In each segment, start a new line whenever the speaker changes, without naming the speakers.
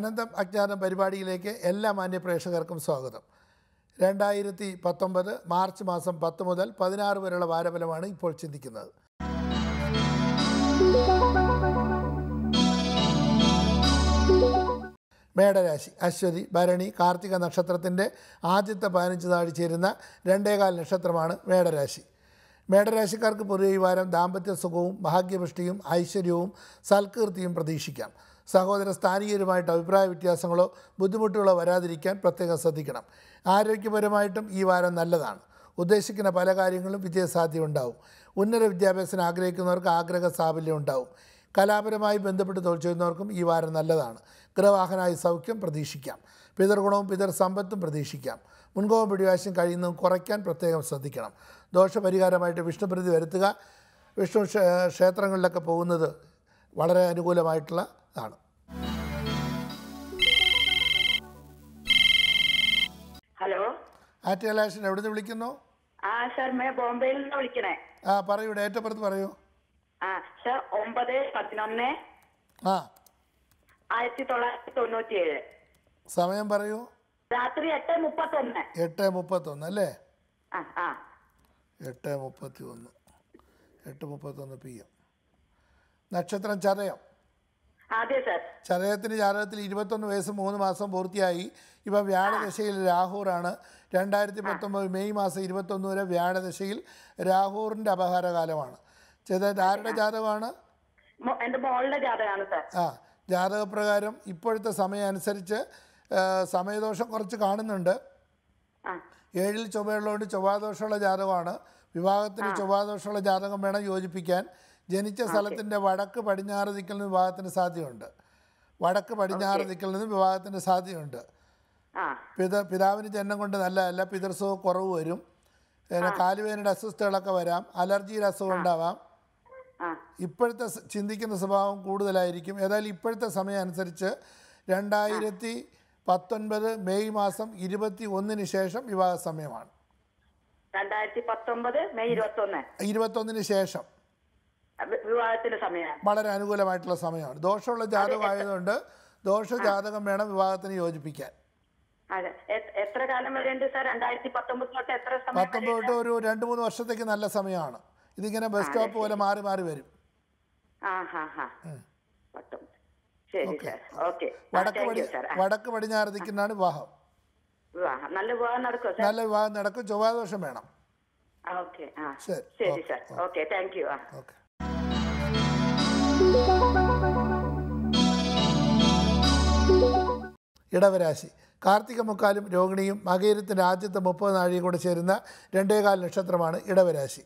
ആനന്ദം അജ്ഞാനം പരിപാടിയിലേക്ക് എല്ലാ മാന്യപ്രേക്ഷകർക്കും സ്വാഗതം രണ്ടായിരത്തി പത്തൊമ്പത് മാർച്ച് മാസം പത്ത് മുതൽ പതിനാറ് വരെയുള്ള വാരഫലമാണ് ഇപ്പോൾ ചിന്തിക്കുന്നത് മേടരാശി അശ്വതി ഭരണി കാർത്തിക നക്ഷത്രത്തിൻ്റെ ആദ്യത്തെ പതിനഞ്ച് നാഴി ചേരുന്ന രണ്ടേകാൽ നക്ഷത്രമാണ് മേടരാശി മേടരാശിക്കാർക്ക് പുതിയ ഈ വാരം ദാമ്പത്യ സുഖവും ഭാഗ്യപുഷ്ടിയും ഐശ്വര്യവും സൽകീർത്തിയും പ്രതീക്ഷിക്കാം സഹോദര സ്ഥാനീയരുമായിട്ട് അഭിപ്രായ വ്യത്യാസങ്ങളോ ബുദ്ധിമുട്ടുകളോ വരാതിരിക്കാൻ പ്രത്യേകം ശ്രദ്ധിക്കണം ആരോഗ്യപരമായിട്ടും ഈ വാരം നല്ലതാണ് ഉദ്ദേശിക്കുന്ന പല കാര്യങ്ങളും വിജയസാധ്യത ഉണ്ടാവും ഉന്നത വിദ്യാഭ്യാസം ആഗ്രഹിക്കുന്നവർക്ക് ആഗ്രഹ സാഫല്യം ഉണ്ടാവും കലാപരമായി ബന്ധപ്പെട്ട് തൊഴിൽ ചെയ്യുന്നവർക്കും ഈ വാരം നല്ലതാണ് ഗ്രഹവാഹനായി സൗഖ്യം പ്രതീക്ഷിക്കാം പിതൃഗുണവും പിതർ സമ്പത്തും പ്രതീക്ഷിക്കാം മുൻകോപം പിടിവാശം കഴിയുന്നതും കുറയ്ക്കാൻ പ്രത്യേകം ശ്രദ്ധിക്കണം ദോഷപരിഹാരമായിട്ട് വിഷ്ണുപ്രതി വരുത്തുക വിഷ്ണു ക്ഷേത്രങ്ങളിലൊക്കെ പോകുന്നത് വളരെ അനുകൂലമായിട്ടുള്ള ആണ് ഹലോ ആറ്റിയാലാഷൻ എവിടെ നിന്ന് വിളിക്കുന്നു ആ സർ മേ ബോംബെയിൽ നിന്ന് വിളിക്കണേ ആ പറയൂ ഡേറ്റ് ഓഫ് ബർത്ത് പറയൂ
ആ സർ ഒമ്പത് പതിനൊന്ന് ആ ആയിരത്തി തൊള്ളായിരത്തി
സമയം പറയൂ രാത്രി എട്ട് മുപ്പത്തൊന്ന് എട്ട് അല്ലേ എട്ട് മുപ്പത്തി ഒന്ന് എട്ട് മുപ്പത്തൊന്ന് പി എം നക്ഷത്രം ചതയം ചതയത്തിന് ജാതകത്തിൽ ഇരുപത്തൊന്ന് വയസ്സ് മൂന്ന് മാസം പൂർത്തിയായി ഇപ്പം വ്യാഴദശയിൽ ആണ് രണ്ടായിരത്തി പത്തൊമ്പത് മെയ് മാസം ഇരുപത്തൊന്ന് വരെ വ്യാഴദശയിൽ രാഹൂറിന്റെ അപഹാരകാലമാണ് ചെയ്തത് ആരുടെ ജാതകമാണ് ആ ജാതകപ്രകാരം ഇപ്പോഴത്തെ സമയം അനുസരിച്ച് സമയദോഷം കുറച്ച് കാണുന്നുണ്ട് ഏഴിൽ ചൊവ്വയുള്ളതുകൊണ്ട് ചൊവ്വാദോഷമുള്ള ജാതകമാണ് വിവാഹത്തിന് ചൊവ്വാദോഷമുള്ള ജാതകം വേണം യോജിപ്പിക്കാൻ ജനിച്ച സ്ഥലത്തിൻ്റെ വടക്ക് പടിഞ്ഞാറ് ദിക്കിൽ നിന്ന് വിവാഹത്തിന് സാധ്യതയുണ്ട് വടക്ക് പടിഞ്ഞാറ് ദിക്കിൽ നിന്ന് വിവാഹത്തിന് സാധ്യതയുണ്ട് പിത പിതാവിന് ജന്മം കൊണ്ട് നല്ലതല്ല പിതൃസുഖ കുറവ് വരും പിന്നെ കാലുവേനയുടെ അസ്വസ്ഥതകളൊക്കെ വരാം അലർജിയുടെ അസുഖം ഉണ്ടാവാം ഇപ്പോഴത്തെ ചിന്തിക്കുന്ന സ്വഭാവം കൂടുതലായിരിക്കും ഏതായാലും ഇപ്പോഴത്തെ സമയം അനുസരിച്ച് രണ്ടായിരത്തി പത്തൊൻപത് മെയ് മാസം ഇരുപത്തി ഒന്നിന് ശേഷം വിവാഹ സമയമാണ്
രണ്ടായിരത്തി പത്തൊൻപത് മെയ് ഇരുപത്തൊന്ന്
ഇരുപത്തൊന്നിന് ശേഷം സമയമാണ് വളരെ അനുകൂലമായിട്ടുള്ള സമയമാണ് ദോഷമുള്ള ജാതകമായതുകൊണ്ട് ദോഷ ജാതകം വേണം വിവാഹത്തിന് യോജിപ്പിക്കാൻ
അതെ എത്ര പത്തൊമ്പത്
എത്ര തൊട്ട് ഒരു രണ്ട് മൂന്ന് വർഷത്തേക്ക് നല്ല സമയമാണ് ഇതിങ്ങനെ ബസ് സ്റ്റോപ്പ് പോലെ മാറി മാറി വരും വടക്ക് പടി വടക്ക് പടിഞ്ഞാറ് ദിക്കുന്നാണ് വിവാഹം നല്ല വിവാഹം നടക്കും നല്ല വിവാഹം നടക്കും ചൊവ്വാദോഷം വേണം
ശരി ഓക്കെ താങ്ക് യു ഓക്കെ
ഇടവരാശി കാർത്തിക മുക്കാലും രോഹിണിയും മകയിരത്തിൻ്റെ ആദ്യത്തെ മുപ്പത് നാഴിയും കൂടെ ചേരുന്ന രണ്ടേകാൽ നക്ഷത്രമാണ് ഇടവരാശി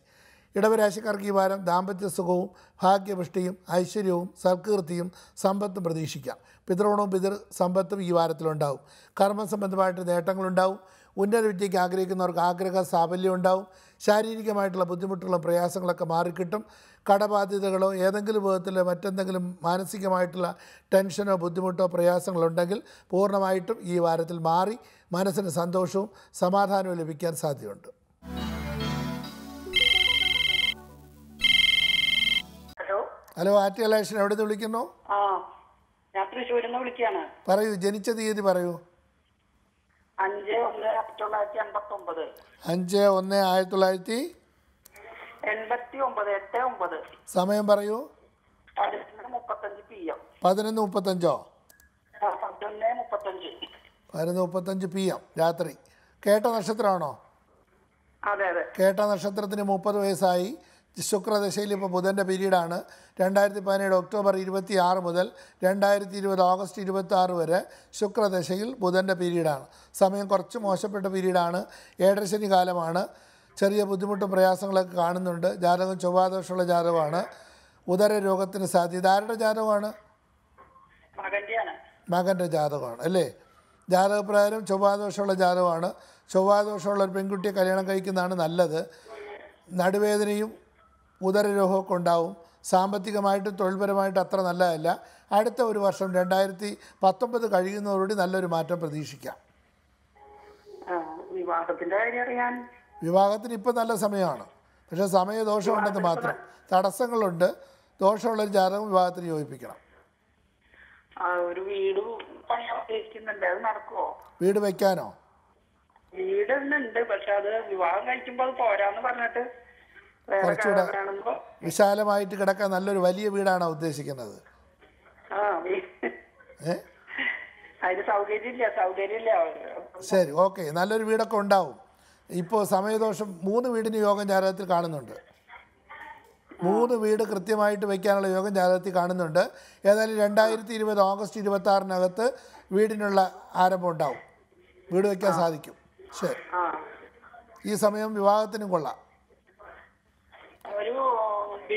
ഇടവരാശിക്കാർക്ക് ഈ വാരം ദാമ്പത്യ സുഖവും ഭാഗ്യപുഷ്ടിയും ഐശ്വര്യവും സൽകീർത്തിയും സമ്പത്തും പ്രതീക്ഷിക്കാം പിതൃണവും പിതൃ സമ്പത്തും ഈ വാരത്തിലുണ്ടാവും കർമ്മസംബന്ധമായിട്ട് നേട്ടങ്ങളുണ്ടാവും വിദ്യയ്ക്ക് ആഗ്രഹിക്കുന്നവർക്ക് ആഗ്രഹ സാഫല്യം ഉണ്ടാവും ശാരീരികമായിട്ടുള്ള ബുദ്ധിമുട്ടുകളും പ്രയാസങ്ങളൊക്കെ മാറിക്കിട്ടും കടബാധ്യതകളോ ഏതെങ്കിലും വിധത്തിലോ മറ്റെന്തെങ്കിലും മാനസികമായിട്ടുള്ള ടെൻഷനോ ബുദ്ധിമുട്ടോ പ്രയാസങ്ങളോ ഉണ്ടെങ്കിൽ പൂർണ്ണമായിട്ടും ഈ വാരത്തിൽ മാറി മനസ്സിന് സന്തോഷവും സമാധാനവും ലഭിക്കാൻ സാധ്യതയുണ്ട് ഹലോ ആറ്റുകലാശൻ എവിടെ നിന്ന് വിളിക്കുന്നു പറയൂ ജനിച്ച തീയതി പറയൂ
അഞ്ച് ഒന്ന് തൊള്ളായിരത്തി എൺപത്തി ഒമ്പത്
അഞ്ച് ഒന്ന് ആയിരത്തി തൊള്ളായിരത്തി
എൺപത്തി ഒമ്പത് എട്ട് ഒമ്പത്
സമയം പറയൂ പതിനൊന്ന് മുപ്പത്തഞ്ചോ പതിനൊന്ന് മുപ്പത്തഞ്ച് പി എം രാത്രി കേട്ട നക്ഷത്രമാണോ അതെ അതെ കേട്ട നക്ഷത്രത്തിന് മുപ്പത് വയസ്സായി ശുക്രദശയിൽ ഇപ്പോൾ ബുധൻ്റെ പീരീഡാണ് രണ്ടായിരത്തി പതിനേഴ് ഒക്ടോബർ ഇരുപത്തി ആറ് മുതൽ രണ്ടായിരത്തി ഇരുപത് ഓഗസ്റ്റ് ഇരുപത്തി വരെ ശുക്രദശയിൽ ബുധൻ്റെ പീരീഡാണ് സമയം കുറച്ച് മോശപ്പെട്ട പീരീഡാണ് ഏഴരശനി കാലമാണ് ചെറിയ ബുദ്ധിമുട്ടും പ്രയാസങ്ങളൊക്കെ കാണുന്നുണ്ട് ജാതകം ചൊവ്വാദോഷമുള്ള ജാതകമാണ് ഉദര രോഗത്തിന് സാധ്യത ആരുടെ ജാതകമാണ് മകൻ്റെ ജാതകമാണ് അല്ലേ ജാതകപ്രകാരം ചൊവ്വാദോഷമുള്ള ജാതകമാണ് ചൊവ്വാദോഷമുള്ള ഒരു പെൺകുട്ടിയെ കല്യാണം കഴിക്കുന്നതാണ് നല്ലത് നടുവേദനയും ഉദരരോഗമൊക്കെ ഉണ്ടാവും സാമ്പത്തികമായിട്ട് തൊഴിൽപരമായിട്ട് അത്ര നല്ലതല്ല അടുത്ത ഒരു വർഷം രണ്ടായിരത്തി പത്തൊമ്പത് കഴിയുന്നതോടുകൂടി നല്ലൊരു മാറ്റം പ്രതീക്ഷിക്കാം അറിയാൻ വിവാഹത്തിന് ഇപ്പം നല്ല സമയമാണ് പക്ഷേ ദോഷമുണ്ടെന്ന് മാത്രം തടസ്സങ്ങളുണ്ട് ദോഷമുള്ളൊരു ജാതകം വിവാഹത്തിന് യോജിപ്പിക്കണം
ഒരു വീട് നടക്കുമോ
വീട് വെക്കാനോ
വീടുണ്ട് പക്ഷെ അത് വിവാഹം കഴിക്കുമ്പോൾ അത് പോരാന്ന് പറഞ്ഞിട്ട് കുറച്ചുകൂടെ
വിശാലമായിട്ട് കിടക്കാൻ നല്ലൊരു വലിയ വീടാണോ ഉദ്ദേശിക്കുന്നത് ശരി ഓക്കെ നല്ലൊരു വീടൊക്കെ ഉണ്ടാവും ഇപ്പോൾ സമയദോഷം മൂന്ന് വീടിന് യോഗം ജാതകത്തിൽ കാണുന്നുണ്ട് മൂന്ന് വീട് കൃത്യമായിട്ട് വയ്ക്കാനുള്ള യോഗം ജാതകത്തിൽ കാണുന്നുണ്ട് ഏതായാലും രണ്ടായിരത്തി ഇരുപത് ഓഗസ്റ്റ് ഇരുപത്തി ആറിനകത്ത് വീടിനുള്ള ആരംഭം ഉണ്ടാവും വീട് വയ്ക്കാൻ സാധിക്കും ശരി ഈ സമയം വിവാഹത്തിനും കൊള്ളാം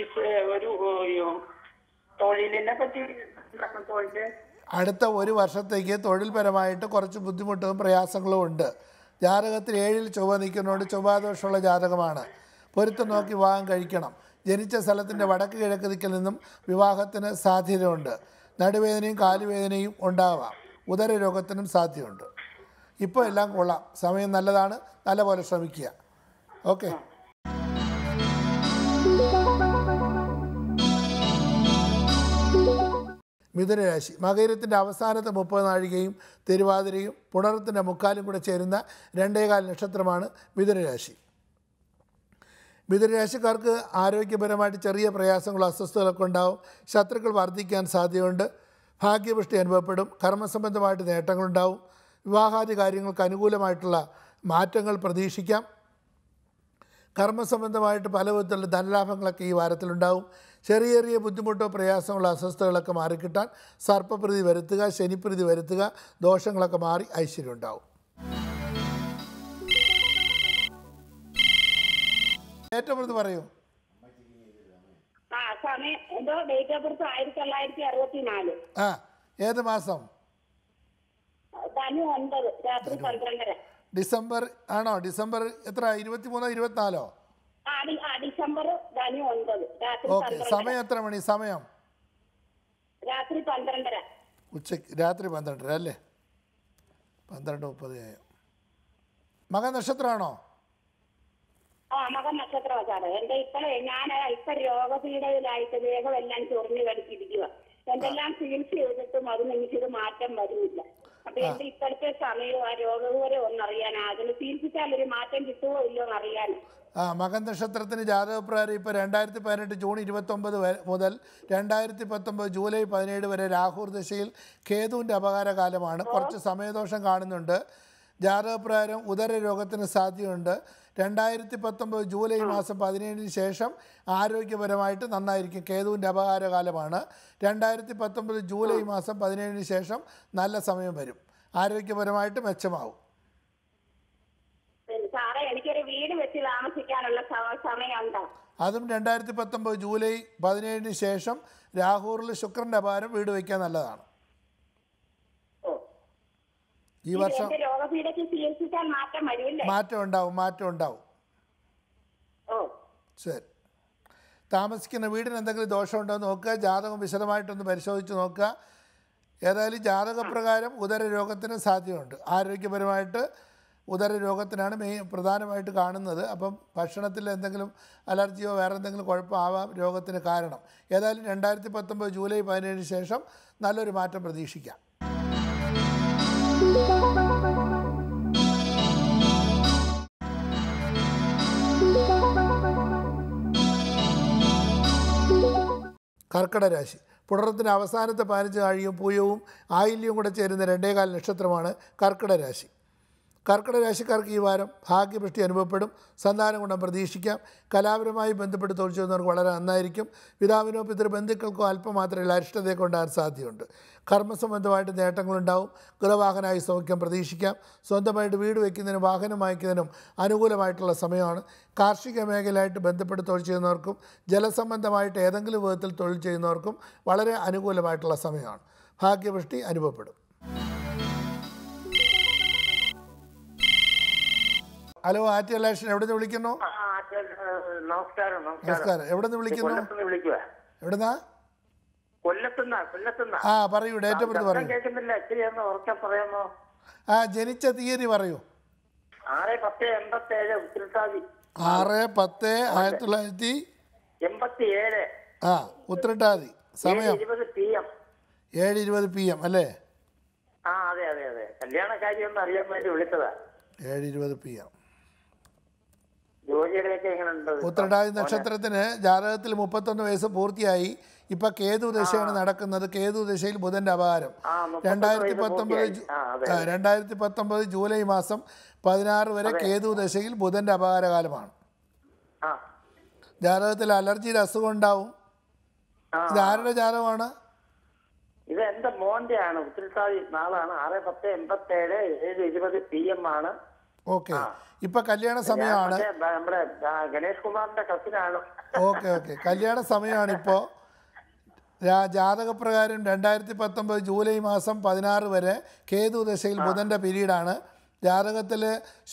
ഒരു
അടുത്ത ഒരു വർഷത്തേക്ക് തൊഴിൽപരമായിട്ട് കുറച്ച് ബുദ്ധിമുട്ടും പ്രയാസങ്ങളും ഉണ്ട് ജാതകത്തിൽ ഏഴിൽ ചൊവ്വ നിൽക്കുന്നതുകൊണ്ട് ചൊവ്വാദോഷമുള്ള ജാതകമാണ് പൊരുത്തം നോക്കി വിവാഹം കഴിക്കണം ജനിച്ച സ്ഥലത്തിൻ്റെ വടക്ക് കിഴക്ക് ദിക്കിൽ നിന്നും വിവാഹത്തിന് സാധ്യതയുണ്ട് നടുവേദനയും കാലുവേദനയും ഉണ്ടാവാം ഉദര രോഗത്തിനും സാധ്യതയുണ്ട് ഇപ്പോൾ എല്ലാം കൊള്ളാം സമയം നല്ലതാണ് നല്ലപോലെ ശ്രമിക്കുക ഓക്കെ മിഥുനരാശി മകരത്തിൻ്റെ അവസാനത്തെ മുപ്പത് നാഴികയും തിരുവാതിരയും പുണർത്തിൻ്റെ മുക്കാലും കൂടെ ചേരുന്ന രണ്ടേകാൽ നക്ഷത്രമാണ് മിഥുനരാശി മിഥുനരാശിക്കാർക്ക് ആരോഗ്യപരമായിട്ട് ചെറിയ പ്രയാസങ്ങളോ അസ്വസ്ഥതകളൊക്കെ ഉണ്ടാവും ശത്രുക്കൾ വർദ്ധിക്കാൻ സാധ്യതയുണ്ട് ഭാഗ്യപുഷ്ടി അനുഭവപ്പെടും കർമ്മസംബന്ധമായിട്ട് നേട്ടങ്ങളുണ്ടാവും വിവാഹാദി കാര്യങ്ങൾക്ക് അനുകൂലമായിട്ടുള്ള മാറ്റങ്ങൾ പ്രതീക്ഷിക്കാം കർമ്മസംബന്ധമായിട്ട് പല വിധത്തിലുള്ള ധനലാഭങ്ങളൊക്കെ ഈ വാരത്തിലുണ്ടാവും ചെറിയ ചെറിയ ബുദ്ധിമുട്ടോ പ്രയാസമുള്ള അസ്വസ്ഥതകളൊക്കെ മാറിക്കിട്ടാൻ സർപ്പപ്രതി വരുത്തുക ശനിപ്രതി വരുത്തുക ദോഷങ്ങളൊക്കെ മാറി ഐശ്വര്യം ഉണ്ടാവും ഏറ്റവും പറയൂ ആ ഏത് മാസം ഡിസംബർ ആണോ ഡിസംബർ എത്ര ഇരുപത്തിമൂന്നോ ഇരുപത്തിനാലോ ഡിസംബർ ഓക്കെ സമയം എത്ര മണി സമയം
രാത്രി പന്ത്രണ്ടര
ഉച്ചയ്ക്ക് രാത്രി പന്ത്രണ്ടര അല്ലേ പന്ത്രണ്ട് മുപ്പത് ആയോ മക നക്ഷത്രമാണോ
ആ മകൻ ഞാൻ എന്തെല്ലാം ചികിത്സ മാറ്റം വരുന്നില്ല അപ്പൊ എന്റെ ഇപ്പോഴത്തെ സമയവും ആ വരെ ഒന്നറിയാനാ അതിന് ചികിത്സിച്ചാൽ ഒരു മാറ്റം കിട്ടുമോ ഇല്ലയോ
എന്നറിയാൻ ആ മകൻ നക്ഷത്രത്തിന് ജാതകപ്രകാരം ഇപ്പോൾ രണ്ടായിരത്തി പതിനെട്ട് ജൂൺ ഇരുപത്തൊമ്പത് മുതൽ രണ്ടായിരത്തി പത്തൊമ്പത് ജൂലൈ പതിനേഴ് വരെ രാഹുർ ദിശയിൽ കേതുവിൻ്റെ അപകാരകാലമാണ് കുറച്ച് സമയദോഷം കാണുന്നുണ്ട് ജാതകപ്രകാരം ഉദര രോഗത്തിന് സാധ്യതയുണ്ട് രണ്ടായിരത്തി പത്തൊമ്പത് ജൂലൈ മാസം പതിനേഴിന് ശേഷം ആരോഗ്യപരമായിട്ട് നന്നായിരിക്കും കേതുവിൻ്റെ അപകാരകാലമാണ് രണ്ടായിരത്തി പത്തൊമ്പത് ജൂലൈ മാസം പതിനേഴിന് ശേഷം നല്ല സമയം വരും ആരോഗ്യപരമായിട്ട് മെച്ചമാവും
എനിക്കൊരു വീട്
അതും രണ്ടായിരത്തി പത്തൊമ്പത് ജൂലൈ പതിനേഴിന് ശേഷം രാഹുറിൽ ശുക്രന്റെ അപാരം വീട് വയ്ക്കാൻ നല്ലതാണ് ഈ വർഷം മാറ്റം ഉണ്ടാവും മാറ്റം ഉണ്ടാവും ശരി താമസിക്കുന്ന വീടിന് എന്തെങ്കിലും ദോഷമുണ്ടോ എന്ന് നോക്കുക ജാതകം വിശദമായിട്ടൊന്ന് പരിശോധിച്ച് നോക്കുക ഏതായാലും ജാതകപ്രകാരം ഉദര രോഗത്തിന് സാധ്യതയുണ്ട് ആരോഗ്യപരമായിട്ട് ഉദര രോഗത്തിനാണ് മെയിൻ പ്രധാനമായിട്ട് കാണുന്നത് അപ്പം ഭക്ഷണത്തിൽ എന്തെങ്കിലും അലർജിയോ വേറെ എന്തെങ്കിലും കുഴപ്പമാവാം രോഗത്തിന് കാരണം ഏതായാലും രണ്ടായിരത്തി പത്തൊമ്പത് ജൂലൈ പതിനേഴിന് ശേഷം നല്ലൊരു മാറ്റം പ്രതീക്ഷിക്കാം കർക്കടരാശി പുണർത്തിൻ്റെ അവസാനത്തെ പതിനഞ്ച് ആഴിയും പൂയവും ആയില്യവും കൂടെ ചേരുന്ന രണ്ടേകാൽ നക്ഷത്രമാണ് കർക്കിടരാശി കർക്കിടക രാശിക്കാർക്ക് ഈ വാരം ഭാഗ്യപുഷ്ടി അനുഭവപ്പെടും സന്താനം ഗുണം പ്രതീക്ഷിക്കാം കലാപരമായി ബന്ധപ്പെട്ട് തൊഴിൽ ചെയ്യുന്നവർക്ക് വളരെ നന്നായിരിക്കും പിതാവിനോ പിതൃ ബന്ധുക്കൾക്കോ അല്പം മാത്രമേ അരിഷ്ടതയെ കൊണ്ടാൻ സാധ്യതയുണ്ട് കർമ്മസംബന്ധമായിട്ട് നേട്ടങ്ങളുണ്ടാവും ഗൃഹവാഹനമായി സൗഖ്യം പ്രതീക്ഷിക്കാം സ്വന്തമായിട്ട് വീട് വയ്ക്കുന്നതിനും വാഹനം വാങ്ങിക്കുന്നതിനും അനുകൂലമായിട്ടുള്ള സമയമാണ് കാർഷിക മേഖലയായിട്ട് ബന്ധപ്പെട്ട് തൊഴിൽ ചെയ്യുന്നവർക്കും ജലസംബന്ധമായിട്ട് ഏതെങ്കിലും വിധത്തിൽ തൊഴിൽ ചെയ്യുന്നവർക്കും വളരെ അനുകൂലമായിട്ടുള്ള സമയമാണ് ഭാഗ്യവൃഷ്ടി അനുഭവപ്പെടും ഹലോ ആറ്റി അലേഷൻ എവിടെ നിന്ന് വിളിക്കുന്നു
നമസ്കാരം നമസ്കാരം എവിടെ നിന്ന് വിളിക്കുന്നു എവിടുന്നാ ആ പറയൂ ഡേറ്റ് ഓഫ് ബർത്ത് പറയൂ
ആ ജനിച്ച തീയതി പറയൂ ആറ് പത്ത് ആയിരത്തി തൊള്ളായിരത്തി ആ ഉത്രട്ടാതി സമയം ഏഴ് ഇരുപത് പി എം അല്ലേ
ആ അതെ അതെ അതെ കല്യാണ കാര്യമൊന്നും അറിയാൻ വേണ്ടി വിളിച്ചതാ
ഏഴ് ഇരുപത് പി എം
ഉത്രടാതി നക്ഷത്രത്തിന്
ജാതകത്തിൽ മുപ്പത്തൊന്ന് വയസ്സ് പൂർത്തിയായി ഇപ്പൊ കേതു ദശയാണ് നടക്കുന്നത് കേതു ദശയിൽ ബുധന്റെ അപകാരം രണ്ടായിരത്തി പത്തൊമ്പത് രണ്ടായിരത്തി പത്തൊമ്പത് ജൂലൈ മാസം പതിനാറ് വരെ കേതു ദശയിൽ ബുധന്റെ അപകാരകാലമാണ് ജാതകത്തിൽ അലർജിയുടെ അസുഖം ഉണ്ടാവും ഇത് ആരുടെ ജാതകമാണ്
ഇത് എന്റെ മോന്റെ ആണ് ഉത്തരസാദി നാളാണ് ആറ് പത്ത് എൺപത്തി ഏഴ് ഏഴ് ഇരുപത് പി എം ആണ്
ഓക്കെ ഇപ്പൊ കല്യാണ സമയമാണ് നമ്മുടെ ഓക്കെ ഓക്കെ കല്യാണ സമയമാണ് ഇപ്പോ ജാതകപ്രകാരം രണ്ടായിരത്തി പത്തൊമ്പത് ജൂലൈ മാസം പതിനാറ് വരെ കേതു ദശയിൽ ബുധന്റെ പീരീഡാണ് ജാതകത്തിൽ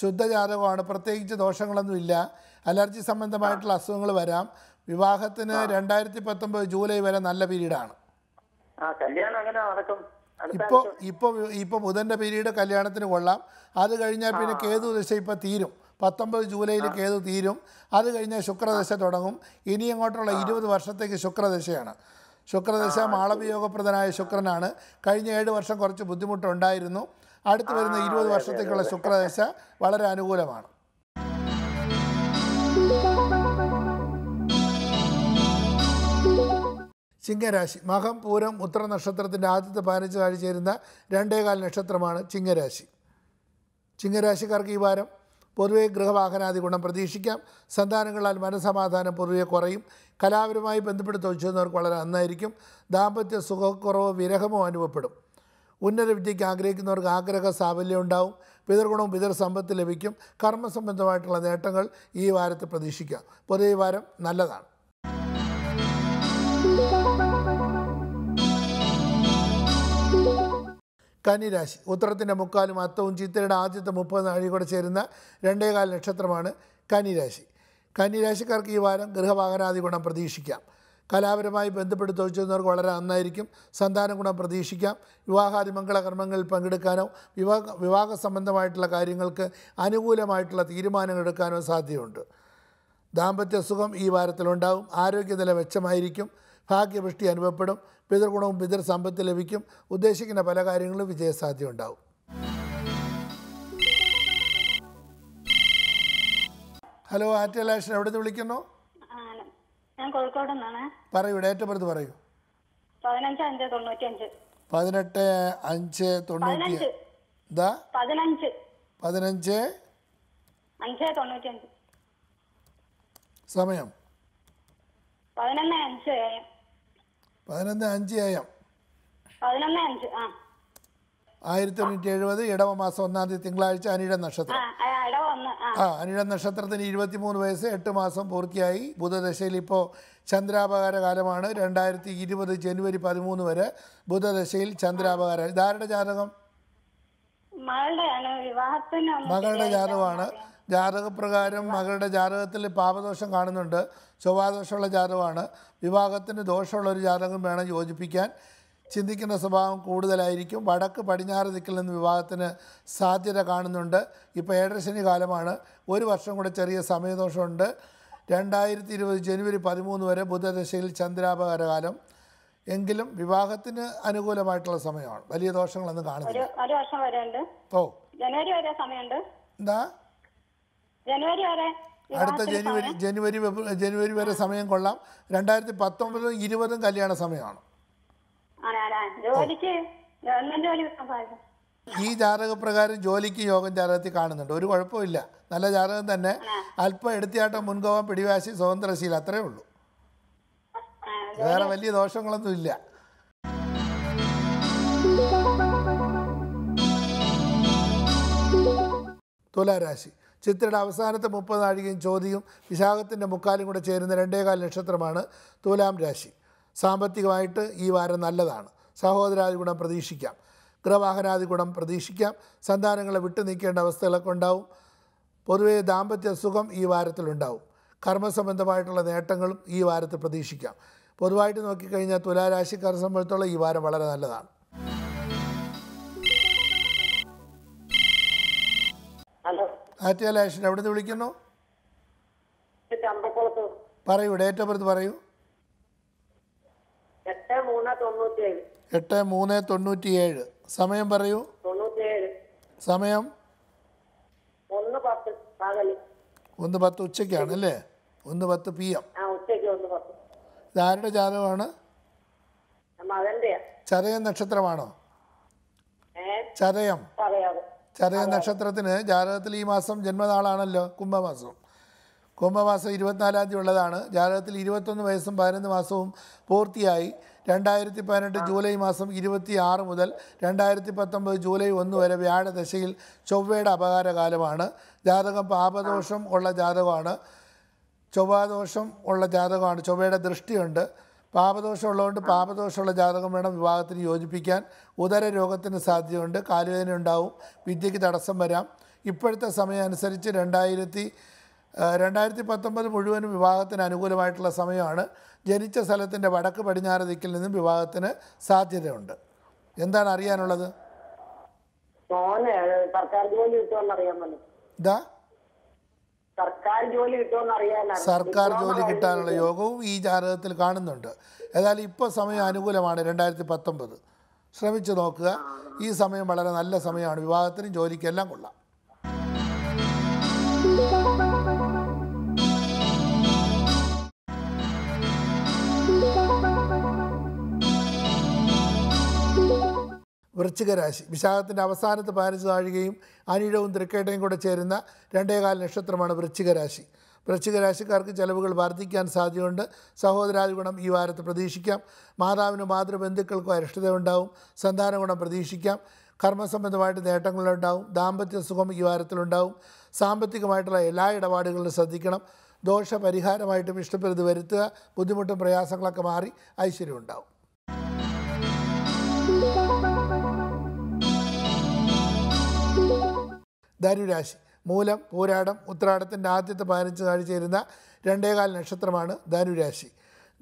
ശുദ്ധജാതകമാണ് പ്രത്യേകിച്ച് ദോഷങ്ങളൊന്നും ഇല്ല അലർജി സംബന്ധമായിട്ടുള്ള അസുഖങ്ങൾ വരാം വിവാഹത്തിന് രണ്ടായിരത്തി പത്തൊമ്പത് ജൂലൈ വരെ നല്ല പീരീഡാണ്
കല്യാണം അങ്ങനെ നടക്കും
ഇപ്പോൾ ഇപ്പോൾ ഇപ്പോൾ ബുധൻ്റെ പീരീഡ് കല്യാണത്തിന് കൊള്ളാം അത് കഴിഞ്ഞാൽ പിന്നെ കേതു ദശ ഇപ്പോൾ തീരും പത്തൊമ്പത് ജൂലൈയിൽ കേതു തീരും അത് കഴിഞ്ഞാൽ ശുക്രദശ തുടങ്ങും ഇനി അങ്ങോട്ടുള്ള ഇരുപത് വർഷത്തേക്ക് ശുക്രദശയാണ് ശുക്രദശ മാളവിയോഗപ്രദനായ ശുക്രനാണ് കഴിഞ്ഞ ഏഴ് വർഷം കുറച്ച് ബുദ്ധിമുട്ടുണ്ടായിരുന്നു അടുത്ത് വരുന്ന ഇരുപത് വർഷത്തേക്കുള്ള ശുക്രദശ വളരെ അനുകൂലമാണ് ചിങ്ങരാശി മഹം പൂരം ഉത്തര നക്ഷത്രത്തിൻ്റെ ആദ്യത്തെ പതിനഞ്ച് നാഴ് ചേരുന്ന രണ്ടേകാൽ നക്ഷത്രമാണ് ചിങ്ങരാശി ചിങ്ങരാശിക്കാർക്ക് ഈ വാരം പൊതുവെ ഗൃഹവാഹനാദി ഗുണം പ്രതീക്ഷിക്കാം സന്താനങ്ങളാൽ മനസമാധാനം പൊതുവെ കുറയും കലാപരമായി ബന്ധപ്പെട്ട് തൊഴിച്ചവർക്ക് വളരെ നന്നായിരിക്കും ദാമ്പത്യ സുഖക്കുറവോ വിരഹമോ അനുഭവപ്പെടും ഉന്നത വിദ്യയ്ക്ക് ആഗ്രഹിക്കുന്നവർക്ക് ആഗ്രഹ സാഫല്യം ഉണ്ടാവും പിതൃഗുണവും പിതൃ സമ്പത്ത് ലഭിക്കും കർമ്മസംബന്ധമായിട്ടുള്ള നേട്ടങ്ങൾ ഈ വാരത്തെ പ്രതീക്ഷിക്കാം പൊതുവെ ഈ വാരം നല്ലതാണ് കന്നിരാശി ഉത്തരത്തിൻ്റെ മുക്കാലും അത്തവും ചിത്തയുടെ ആദ്യത്തെ മുപ്പത് നാഴി കൂടെ ചേരുന്ന രണ്ടേകാൽ നക്ഷത്രമാണ് കന്നിരാശി കന്നിരാശിക്കാർക്ക് ഈ വാരം ഗൃഹവാഹനാദി ഗുണം പ്രതീക്ഷിക്കാം കലാപരമായി ബന്ധപ്പെട്ട് ചോദിച്ചവർക്ക് വളരെ നന്നായിരിക്കും സന്താന ഗുണം പ്രതീക്ഷിക്കാം വിവാഹാദി മംഗളകർമ്മങ്ങളിൽ പങ്കെടുക്കാനോ വിവാഹ വിവാഹ സംബന്ധമായിട്ടുള്ള കാര്യങ്ങൾക്ക് അനുകൂലമായിട്ടുള്ള തീരുമാനങ്ങൾ എടുക്കാനോ സാധ്യതയുണ്ട് ദാമ്പത്യ സുഖം ഈ വാരത്തിലുണ്ടാവും ആരോഗ്യനില മെച്ചമായിരിക്കും ഭാഗ്യവൃഷ്ടി അനുഭവപ്പെടും പിതൃഗുണവും പിതൃ സമ്പത്ത് ലഭിക്കും ഉദ്ദേശിക്കുന്ന പല കാര്യങ്ങളും വിജയസാധ്യത ഉണ്ടാവും ഹലോ ആറ്റലാഷൻ എവിടെ നിന്ന് വിളിക്കുന്നു പറയൂ ഡേറ്റ് പറയൂ
പതിനഞ്ച് അഞ്ച്
പതിനെട്ട് അഞ്ച് തൊണ്ണൂറ്റി
എന്താ പതിനഞ്ച്
പതിനഞ്ച് സമയം
പതിനൊന്ന് അഞ്ച്
പതിനൊന്ന് അഞ്ച് എ ആയിരത്തി തൊണ്ണൂറ്റി എഴുപത് ഇടവ മാസം ഒന്നാം തീയതി തിങ്കളാഴ്ച അനിഴ നക്ഷത്രം ആ അനിഴ നക്ഷത്രത്തിന് ഇരുപത്തി മൂന്ന് വയസ്സ് എട്ട് മാസം പൂർത്തിയായി ബുധദശയിൽ ഇപ്പോൾ ചന്ദ്രാപകാര കാലമാണ് രണ്ടായിരത്തി ഇരുപത് ജനുവരി പതിമൂന്ന് വരെ ബുധദശയിൽ ചന്ദ്രാപകാര ഇതാരുടെ ജാതകം മകളുടെ ജാതകമാണ് ജാതകപ്രകാരം മകളുടെ ജാതകത്തിൽ പാപദോഷം കാണുന്നുണ്ട് ചൊവ്വാദോഷമുള്ള ജാതകമാണ് വിവാഹത്തിന് ദോഷമുള്ള ഒരു ജാതകം വേണം യോജിപ്പിക്കാൻ ചിന്തിക്കുന്ന സ്വഭാവം കൂടുതലായിരിക്കും വടക്ക് പടിഞ്ഞാറ് ദിക്കിൽ നിന്ന് വിവാഹത്തിന് സാധ്യത കാണുന്നുണ്ട് ഇപ്പോൾ ഏഴരശനി കാലമാണ് ഒരു വർഷം കൂടെ ചെറിയ സമയദോഷമുണ്ട് രണ്ടായിരത്തി ഇരുപത് ജനുവരി പതിമൂന്ന് വരെ ബുധദശയിൽ കാലം എങ്കിലും വിവാഹത്തിന് അനുകൂലമായിട്ടുള്ള സമയമാണ് വലിയ ദോഷങ്ങളൊന്നും
കാണുന്നില്ല ഓ ജനുവരി വരെ സമയമുണ്ട് എന്താ ജനുവരി വരെ അടുത്ത ജനുവരി
ജനുവരി ജനുവരി വരെ സമയം കൊള്ളാം രണ്ടായിരത്തി പത്തൊമ്പതും ഇരുപതും കല്യാണ സമയമാണ് ഈ ജാതകപ്രകാരം ജോലിക്ക് യോഗം ജാതകത്തിൽ കാണുന്നുണ്ട് ഒരു കുഴപ്പമില്ല നല്ല ജാതകം തന്നെ അല്പം എടുത്തിയാട്ടം മുൻകോപം പിടിവാശി സ്വതന്ത്രശീല അത്രേ ഉള്ളൂ വേറെ വലിയ ദോഷങ്ങളൊന്നും ഇല്ല തുലാരാശി ചിത്രയുടെ അവസാനത്തെ മുപ്പത് നാഴികയും ചോദ്യവും വിശാഖത്തിൻ്റെ മുക്കാലും കൂടെ ചേരുന്ന രണ്ടേകാൽ നക്ഷത്രമാണ് തുലാം രാശി സാമ്പത്തികമായിട്ട് ഈ വാരം നല്ലതാണ് സഹോദരാദി ഗുണം പ്രതീക്ഷിക്കാം ഗ്രഹവാഹനാദി ഗുണം പ്രതീക്ഷിക്കാം സന്താനങ്ങളെ വിട്ടു നീക്കേണ്ട അവസ്ഥകളൊക്കെ ഉണ്ടാവും പൊതുവേ ദാമ്പത്യ സുഖം ഈ വാരത്തിലുണ്ടാവും കർമ്മസംബന്ധമായിട്ടുള്ള നേട്ടങ്ങളും ഈ വാരത്തിൽ പ്രതീക്ഷിക്കാം പൊതുവായിട്ട് നോക്കിക്കഴിഞ്ഞാൽ തുലാരാശിക്കാരെ സംബന്ധിച്ചുള്ള ഈ വാരം വളരെ നല്ലതാണ് ആറ്റുകാലാക്ഷൻ എവിടുന്ന് വിളിക്കുന്നു പറയൂ ഡേറ്റ് ഓഫ് ബർത്ത് പറയൂ എട്ട് മൂന്ന് തൊണ്ണൂറ്റിയേഴ് സമയം പറയൂ സമയം ഒന്ന് പത്ത് ഉച്ചയ്ക്കാണ് അല്ലേ ഒന്ന് പത്ത് പി എം ഇത് ആരുടെ ജാതകമാണ് ചതയം നക്ഷത്രമാണോ ചതയം ചതയ നക്ഷത്രത്തിന് ജാതകത്തിൽ ഈ മാസം ജന്മനാളാണല്ലോ കുംഭമാസം കുംഭമാസം ഇരുപത്തിനാലാം തീയതി ഉള്ളതാണ് ജാതകത്തിൽ ഇരുപത്തൊന്ന് വയസ്സും പതിനൊന്ന് മാസവും പൂർത്തിയായി രണ്ടായിരത്തി പതിനെട്ട് ജൂലൈ മാസം ഇരുപത്തി ആറ് മുതൽ രണ്ടായിരത്തി പത്തൊമ്പത് ജൂലൈ ഒന്ന് വരെ വ്യാഴദശയിൽ ചൊവ്വയുടെ അപകാരകാലമാണ് ജാതകം പാപദോഷം ഉള്ള ജാതകമാണ് ചൊവ്വാദോഷം ഉള്ള ജാതകമാണ് ചൊവ്വയുടെ ദൃഷ്ടിയുണ്ട് പാപദോഷം ഉള്ളതുകൊണ്ട് പാപദോഷമുള്ള ജാതകം വേണം വിവാഹത്തിന് യോജിപ്പിക്കാൻ ഉദര രോഗത്തിന് സാധ്യതയുണ്ട് കാലുവേദന ഉണ്ടാവും വിദ്യയ്ക്ക് തടസ്സം വരാം ഇപ്പോഴത്തെ സമയം അനുസരിച്ച് രണ്ടായിരത്തി രണ്ടായിരത്തി പത്തൊമ്പത് മുഴുവനും വിവാഹത്തിന് അനുകൂലമായിട്ടുള്ള സമയമാണ് ജനിച്ച സ്ഥലത്തിൻ്റെ വടക്ക് പടിഞ്ഞാറ് ദിക്കിൽ നിന്നും വിവാഹത്തിന് സാധ്യതയുണ്ട് എന്താണ് അറിയാനുള്ളത് ഇതാ
സർക്കാർ ജോലി കിട്ടാനുള്ള
യോഗവും ഈ ജാതകത്തിൽ കാണുന്നുണ്ട് ഏതായാലും ഇപ്പോൾ സമയം അനുകൂലമാണ് രണ്ടായിരത്തി പത്തൊമ്പത് ശ്രമിച്ചു നോക്കുക ഈ സമയം വളരെ നല്ല സമയമാണ് വിവാഹത്തിനും ജോലിക്കെല്ലാം കൊള്ളാം വൃശ്ചികരാശി വിശാഖത്തിൻ്റെ അവസാനത്ത് പതിനഞ്ച് താഴുകയും അനിഴവും തൃക്കേട്ടയും കൂടെ ചേരുന്ന രണ്ടേകാല നക്ഷത്രമാണ് വൃശ്ചികരാശി വൃശ്ചികരാശിക്കാർക്ക് ചെലവുകൾ വർദ്ധിക്കാൻ സാധ്യതയുണ്ട് സഹോദരാദി ഗുണം ഈ വാരത്ത് പ്രതീക്ഷിക്കാം മാതാവിനും മാതൃബന്ധുക്കൾക്കും ഉണ്ടാവും സന്താന ഗുണം പ്രതീക്ഷിക്കാം കർമ്മസംബന്ധമായിട്ട് നേട്ടങ്ങളുണ്ടാവും ദാമ്പത്യ സുഖം ഈ വാരത്തിലുണ്ടാവും സാമ്പത്തികമായിട്ടുള്ള എല്ലാ ഇടപാടുകളിലും ശ്രദ്ധിക്കണം ദോഷപരിഹാരമായിട്ടും ഇഷ്ടപ്പെടുത്തി വരുത്തുക ബുദ്ധിമുട്ടും പ്രയാസങ്ങളൊക്കെ മാറി ഐശ്വര്യം ഉണ്ടാവും ധനുരാശി മൂലം പോരാടം ഉത്രാടത്തിൻ്റെ ആദ്യത്തെ പതിനഞ്ച് നാഴ്ച ചേരുന്ന രണ്ടേകാൽ നക്ഷത്രമാണ് ധനുരാശി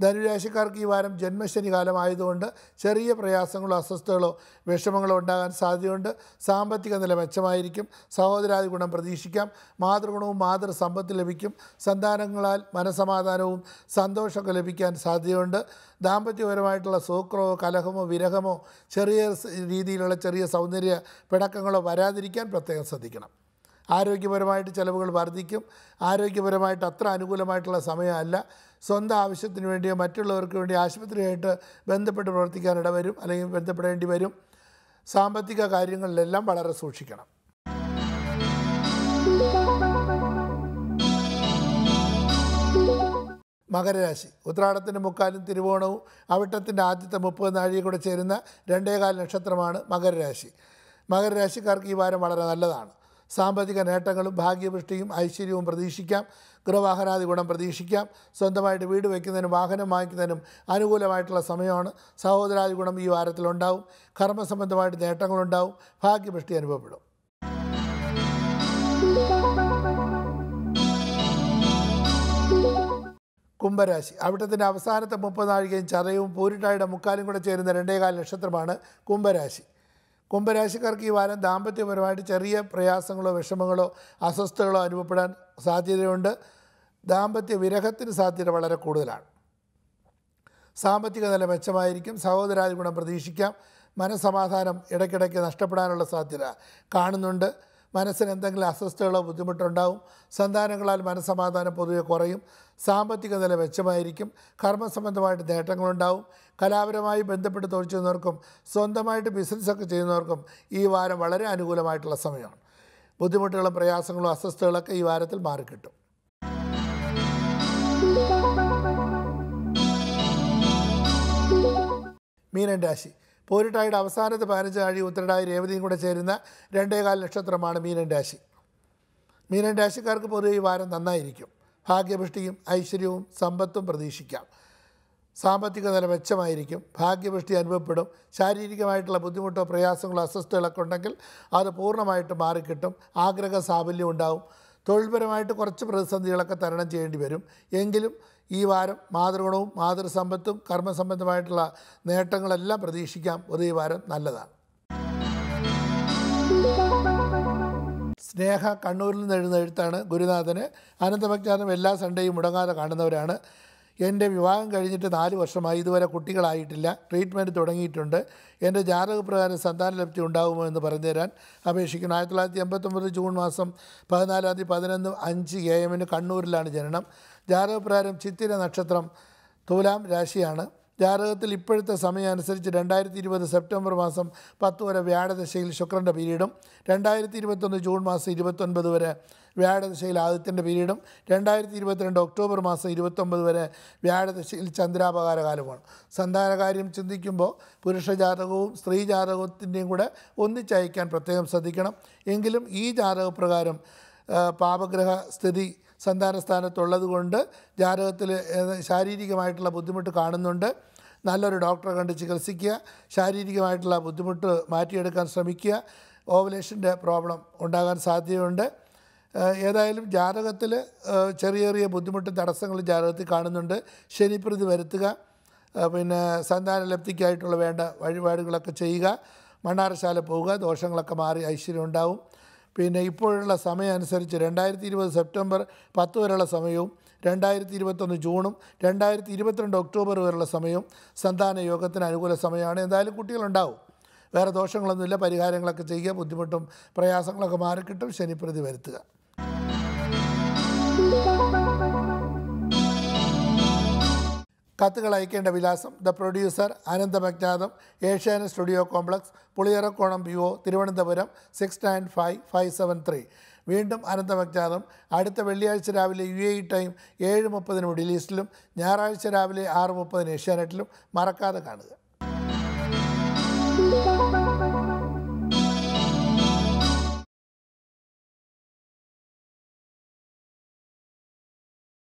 ധനുരാശിക്കാർക്ക് ഈ വാരം ജന്മശനി കാലമായതുകൊണ്ട് ചെറിയ പ്രയാസങ്ങളോ അസ്വസ്ഥതകളോ വിഷമങ്ങളോ ഉണ്ടാകാൻ സാധ്യതയുണ്ട് സാമ്പത്തിക നില മെച്ചമായിരിക്കും സഹോദരാദി ഗുണം പ്രതീക്ഷിക്കാം മാതൃഗുണവും മാതൃ ലഭിക്കും സന്താനങ്ങളാൽ മനസമാധാനവും സന്തോഷമൊക്കെ ലഭിക്കാൻ സാധ്യതയുണ്ട് ദാമ്പത്യപരമായിട്ടുള്ള സൂക്രമോ കലഹമോ വിരഹമോ ചെറിയ രീതിയിലുള്ള ചെറിയ സൗന്ദര്യ പിടക്കങ്ങളോ വരാതിരിക്കാൻ പ്രത്യേകം ശ്രദ്ധിക്കണം ആരോഗ്യപരമായിട്ട് ചിലവുകൾ വർദ്ധിക്കും ആരോഗ്യപരമായിട്ട് അത്ര അനുകൂലമായിട്ടുള്ള സമയമല്ല സ്വന്തം ആവശ്യത്തിന് വേണ്ടിയോ മറ്റുള്ളവർക്ക് വേണ്ടി ആശുപത്രിയായിട്ട് ബന്ധപ്പെട്ട് പ്രവർത്തിക്കാൻ ഇടവരും അല്ലെങ്കിൽ ബന്ധപ്പെടേണ്ടി വരും സാമ്പത്തിക കാര്യങ്ങളിലെല്ലാം വളരെ സൂക്ഷിക്കണം മകരരാശി ഉത്രാടത്തിൻ്റെ മുക്കാലും തിരുവോണവും അവിട്ടത്തിൻ്റെ ആദ്യത്തെ മുപ്പത് നാഴിയെ കൂടെ ചേരുന്ന രണ്ടേകാൽ നക്ഷത്രമാണ് മകരരാശി മകരരാശിക്കാർക്ക് ഈ വാരം വളരെ നല്ലതാണ് സാമ്പത്തിക നേട്ടങ്ങളും ഭാഗ്യവൃഷ്ടിയും ഐശ്വര്യവും പ്രതീക്ഷിക്കാം ഗൃഹവാഹനാദി ഗുണം പ്രതീക്ഷിക്കാം സ്വന്തമായിട്ട് വീട് വയ്ക്കുന്നതിനും വാഹനം വാങ്ങിക്കുന്നതിനും അനുകൂലമായിട്ടുള്ള സമയമാണ് സഹോദരാദി ഗുണം ഈ വാരത്തിലുണ്ടാവും കർമ്മസംബന്ധമായിട്ട് നേട്ടങ്ങളുണ്ടാവും ഭാഗ്യവൃഷ്ടി അനുഭവപ്പെടും കുംഭരാശി അവിടത്തിൻ്റെ അവസാനത്തെ മുപ്പത് നാഴികയും ചതയവും പൂരിട്ടായുടെ മുക്കാലും കൂടെ ചേരുന്ന രണ്ടേകാൽ നക്ഷത്രമാണ് കുംഭരാശി കുംഭരാശിക്കാർക്ക് ഈ വാരം ദാമ്പത്യപരമായിട്ട് ചെറിയ പ്രയാസങ്ങളോ വിഷമങ്ങളോ അസ്വസ്ഥതകളോ അനുഭവപ്പെടാൻ സാധ്യതയുണ്ട് ദാമ്പത്യ വിരഹത്തിന് സാധ്യത വളരെ കൂടുതലാണ് സാമ്പത്തിക നില മെച്ചമായിരിക്കും സഹോദരാതി ഗുണം പ്രതീക്ഷിക്കാം മനസ്സമാധാനം ഇടയ്ക്കിടയ്ക്ക് നഷ്ടപ്പെടാനുള്ള സാധ്യത കാണുന്നുണ്ട് മനസ്സിന് എന്തെങ്കിലും അസ്വസ്ഥതകളോ ബുദ്ധിമുട്ടുണ്ടാവും സന്താനങ്ങളാൽ മനസ്സമാധാനം പൊതുവെ കുറയും സാമ്പത്തിക നില മെച്ചമായിരിക്കും കർമ്മസംബന്ധമായിട്ട് നേട്ടങ്ങളുണ്ടാവും കലാപരമായി ബന്ധപ്പെട്ട് തൊഴിച്ചു ചെയ്യുന്നവർക്കും സ്വന്തമായിട്ട് ബിസിനസ്സൊക്കെ ചെയ്യുന്നവർക്കും ഈ വാരം വളരെ അനുകൂലമായിട്ടുള്ള സമയമാണ് ബുദ്ധിമുട്ടുകളും പ്രയാസങ്ങളും അസ്വസ്ഥതകളൊക്കെ ഈ വാരത്തിൽ മാറിക്കിട്ടും മീനൻ രാശി പോരിട്ടായുടെ അവസാനത്തെ പതിനഞ്ച് ആഴി ഉത്തരടായി രേവതിയും കൂടെ ചേരുന്ന രണ്ടേകാൽ നക്ഷത്രമാണ് മീനൻ രാശി മീനൻ രാശിക്കാർക്ക് പൊതുവെ ഈ വാരം നന്നായിരിക്കും ഭാഗ്യപുഷ്ടിയും ഐശ്വര്യവും സമ്പത്തും പ്രതീക്ഷിക്കാം സാമ്പത്തിക നില മെച്ചമായിരിക്കും ഭാഗ്യപുഷ്ടി അനുഭവപ്പെടും ശാരീരികമായിട്ടുള്ള ബുദ്ധിമുട്ടോ പ്രയാസങ്ങളോ അസ്വസ്ഥകളൊക്കെ ഉണ്ടെങ്കിൽ അത് പൂർണ്ണമായിട്ട് മാറിക്കിട്ടും ആഗ്രഹ സാഫല്യം ഉണ്ടാവും തൊഴിൽപരമായിട്ട് കുറച്ച് പ്രതിസന്ധികളൊക്കെ തരണം ചെയ്യേണ്ടി വരും എങ്കിലും ഈ വാരം മാതൃഗുണവും മാതൃസമ്പത്തും കർമ്മസംബന്ധമായിട്ടുള്ള നേട്ടങ്ങളെല്ലാം പ്രതീക്ഷിക്കാം ഒരു ഈ വാരം നല്ലതാണ് സ്നേഹ കണ്ണൂരിൽ നിന്ന് എഴുന്ന എഴുത്താണ് ഗുരുനാഥന് അനന്തഭക്താനം എല്ലാ സൺഡേയും മുടങ്ങാതെ കാണുന്നവരാണ് എൻ്റെ വിവാഹം കഴിഞ്ഞിട്ട് നാല് വർഷമായി ഇതുവരെ കുട്ടികളായിട്ടില്ല ട്രീറ്റ്മെൻറ്റ് തുടങ്ങിയിട്ടുണ്ട് എൻ്റെ പ്രകാരം സന്താന ലഭ്യത ഉണ്ടാകുമോ എന്ന് പറഞ്ഞു തരാൻ അപേക്ഷിക്കുന്നു ആയിരത്തി തൊള്ളായിരത്തി എൺപത്തൊമ്പത് ജൂൺ മാസം പതിനാലാം തീയതി പതിനൊന്ന് അഞ്ച് എ എമ്മിന് കണ്ണൂരിലാണ് ജനനം ജാതകപ്രകാരം ചിത്തിര നക്ഷത്രം തുലാം രാശിയാണ് ജാതകത്തിൽ ഇപ്പോഴത്തെ സമയം അനുസരിച്ച് രണ്ടായിരത്തി ഇരുപത് സെപ്റ്റംബർ മാസം പത്ത് വരെ വ്യാഴദശയിൽ ശുക്രൻ്റെ പീരീഡും രണ്ടായിരത്തി ഇരുപത്തൊന്ന് ജൂൺ മാസം ഇരുപത്തൊൻപത് വരെ വ്യാഴദശയിൽ ആദിത്യൻ്റെ പീരീഡും രണ്ടായിരത്തി ഇരുപത്തിരണ്ട് ഒക്ടോബർ മാസം ഇരുപത്തൊമ്പത് വരെ വ്യാഴദശയിൽ ചന്ദ്രാപകാര കാലമാണ് സന്താനകാര്യം ചിന്തിക്കുമ്പോൾ പുരുഷ ജാതകവും സ്ത്രീ ജാതകത്തിൻ്റെയും കൂടെ ഒന്നിച്ചയക്കാൻ പ്രത്യേകം ശ്രദ്ധിക്കണം എങ്കിലും ഈ ജാതകപ്രകാരം പാപഗ്രഹ സ്ഥിതി സന്താനസ്ഥാനത്തുള്ളത് കൊണ്ട് ജാതകത്തിൽ ശാരീരികമായിട്ടുള്ള ബുദ്ധിമുട്ട് കാണുന്നുണ്ട് നല്ലൊരു ഡോക്ടറെ കണ്ട് ചികിത്സിക്കുക ശാരീരികമായിട്ടുള്ള ബുദ്ധിമുട്ട് മാറ്റിയെടുക്കാൻ ശ്രമിക്കുക ഓവലേഷൻ്റെ പ്രോബ്ലം ഉണ്ടാകാൻ സാധ്യതയുണ്ട് ഏതായാലും ജാതകത്തിൽ ചെറിയ ചെറിയ ബുദ്ധിമുട്ടും തടസ്സങ്ങളും ജാതകത്തിൽ കാണുന്നുണ്ട് ശനിപ്രതി വരുത്തുക പിന്നെ സന്താനലബ്ധിക്കായിട്ടുള്ള വേണ്ട വഴിപാടുകളൊക്കെ ചെയ്യുക മണ്ണാറശാല പോവുക ദോഷങ്ങളൊക്കെ മാറി ഐശ്വര്യം ഉണ്ടാവും പിന്നെ ഇപ്പോഴുള്ള സമയം അനുസരിച്ച് രണ്ടായിരത്തി ഇരുപത് സെപ്റ്റംബർ പത്ത് വരെയുള്ള സമയവും രണ്ടായിരത്തി ഇരുപത്തൊന്ന് ജൂണും രണ്ടായിരത്തി ഇരുപത്തിരണ്ട് ഒക്ടോബർ വരെയുള്ള സമയവും സന്താന യോഗത്തിന് അനുകൂല സമയമാണ് എന്തായാലും കുട്ടികളുണ്ടാവും വേറെ ദോഷങ്ങളൊന്നുമില്ല പരിഹാരങ്ങളൊക്കെ ചെയ്യുക ബുദ്ധിമുട്ടും പ്രയാസങ്ങളൊക്കെ മാറിക്കിട്ടും ശനിപ്രതി വരുത്തുക കത്തുകൾ അയക്കേണ്ട വിലാസം the producer Ananthamajnatham Asiana studio complex Puliyarakonam P O Thiruvananthapuram six nine five five seven three വീണ്ടും അനന്തമജ്ഞാതം അടുത്ത വെള്ളിയാഴ്ച രാവിലെ യു എ ടൈം ഏഴ് മുപ്പതിന് മിഡിൽ ഈസ്റ്റിലും ഞായറാഴ്ച രാവിലെ ആറ് മുപ്പതിന് ഏഷ്യാനെറ്റിലും മറക്കാതെ കാണുക